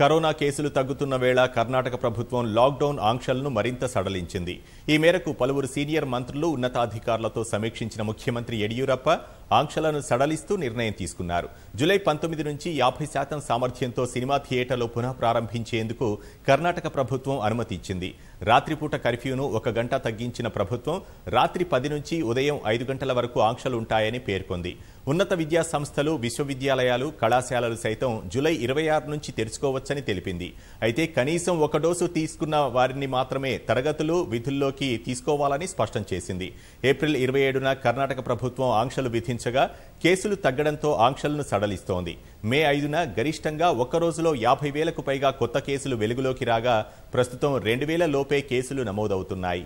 corona కేసులు తగ్గుతున్న వేళ కర్ణాటక ప్రభుత్వం లాక్డౌన్ ఆంక్షలను మరింత సడలించింది ఈ మేరకు పలువురు సీనియర్ మంత్రులు ఉన్నతాధికారులతో సమీక్షించిన ముఖ్యమంత్రి యడియూరప్ప ఆంక్షలను సడలిస్తూ నిర్ణయం తీసుకున్నారు జూలై పంతొమ్మిది నుంచి యాభై శాతం సామర్థ్యంతో సినిమా థియేటర్లు పునః ప్రారంభించేందుకు కర్ణాటక ప్రభుత్వం అనుమతి ఇచ్చింది రాత్రిపూట కర్ఫ్యూను ఒక గంట తగ్గించిన ప్రభుత్వం రాత్రి పది నుంచి ఉదయం ఐదు గంటల వరకు ఆంక్షలు ఉంటాయని పేర్కొంది ఉన్నత విద్యా సంస్థలు విశ్వవిద్యాలయాలు కళాశాలలు సైతం జూలై ఇరవై ఆరు నుంచి తెరుచుకోవచ్చని తెలిపింది అయితే కనీసం ఒక డోసు తీసుకున్న వారిని మాత్రమే తరగతులు విధుల్లోకి తీసుకోవాలని స్పష్టం చేసింది ఏప్రిల్ ఇరవై ఏడున కర్ణాటక ప్రభుత్వం ఆంక్షలు విధించ ప్రవేశించగా కేసులు తగ్గడంతో ఆంక్షలను సడలిస్తోంది మే ఐదున గరిష్టంగా ఒక్కరోజులో యాభై వేలకు పైగా కొత్త కేసులు వెలుగులోకి రాగా ప్రస్తుతం రెండు వేల లోపే కేసులు నమోదవుతున్నాయి